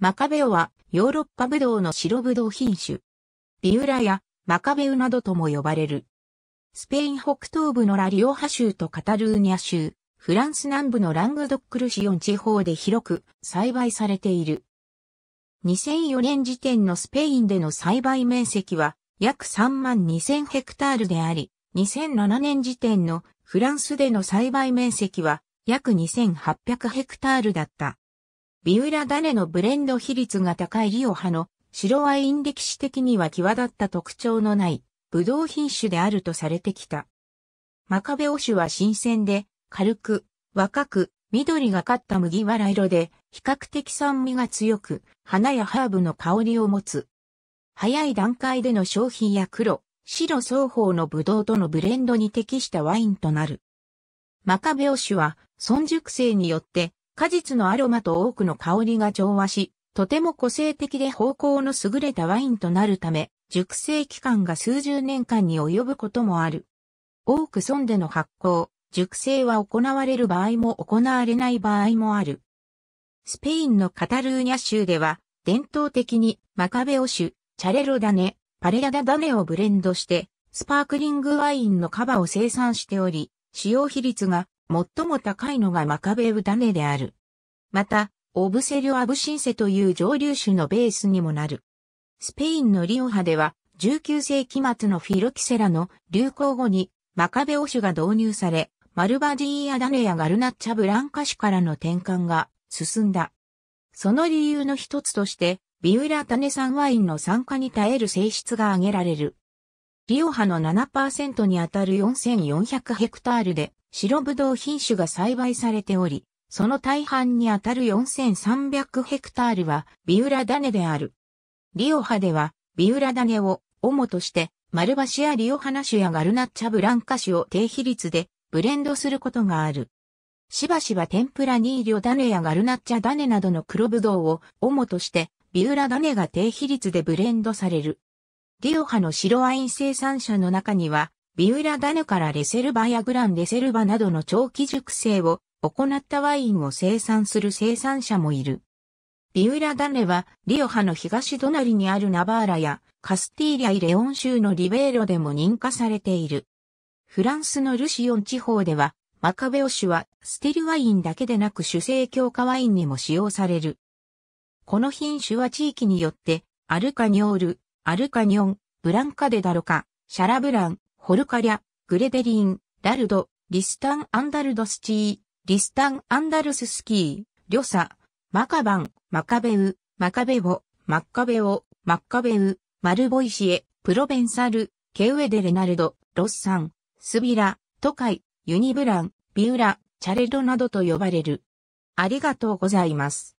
マカベオはヨーロッパブドウの白ブドウ品種。ビウラやマカベウなどとも呼ばれる。スペイン北東部のラリオハ州とカタルーニャ州、フランス南部のラングドックルシオン地方で広く栽培されている。2004年時点のスペインでの栽培面積は約3万2000ヘクタールであり、2007年時点のフランスでの栽培面積は約2800ヘクタールだった。ビウラ種のブレンド比率が高いリオ派の白ワイン歴史的には際立った特徴のないブドウ品種であるとされてきた。マカベオ種は新鮮で軽く若く緑がかった麦わら色で比較的酸味が強く花やハーブの香りを持つ。早い段階での商品や黒、白双方のブドウとのブレンドに適したワインとなる。マカベオ種は、村熟成によって果実のアロマと多くの香りが調和し、とても個性的で方向の優れたワインとなるため、熟成期間が数十年間に及ぶこともある。多く損での発酵、熟成は行われる場合も行われない場合もある。スペインのカタルーニャ州では、伝統的にマカベオ酒、チャレロダネ、パレラダダネをブレンドして、スパークリングワインのカバを生産しており、使用比率が最も高いのがマカベウダネである。また、オブセリョアブシンセという蒸留酒のベースにもなる。スペインのリオハでは、19世紀末のフィロキセラの流行後にマカベオ酒が導入され、マルバディーアダネやガルナッチャブランカ酒からの転換が進んだ。その理由の一つとして、ビウラタネ産ワインの酸化に耐える性質が挙げられる。リオハの7%にあたる4400ヘクタールで白ブドウ品種が栽培されており、その大半にあたる4300ヘクタールはビウラ種である。リオハではビウラ種を主としてマルバシア・リオハナ種やガルナッチャ・ブランカ種を低比率でブレンドすることがある。しばしば天ぷらニーリョ種やガルナッチャ種などの黒ブドウを主としてビウラ種が低比率でブレンドされる。リオハの白ワイン生産者の中には、ビウラダヌからレセルバやグランレセルバなどの長期熟成を行ったワインを生産する生産者もいる。ビウラダネは、リオハの東隣にあるナバーラや、カスティーリアイレオン州のリベーロでも認可されている。フランスのルシオン地方では、マカベオ種は、スティルワインだけでなく酒精強化ワインにも使用される。この品種は地域によって、アルカニョール、アルカニョン、ブランカデダロカ、シャラブラン、ホルカリャ、グレデリン、ダルド、リスタン・アンダルドスチー、リスタン・アンダルススキー、リョサ、マカバン、マカベウ、マカベボ、マッカベオ、マッカベウ、マルボイシエ、プロベンサル、ケウエデレナルド、ロッサン、スビラ、トカイ、ユニブラン、ビウラ、チャレドなどと呼ばれる。ありがとうございます。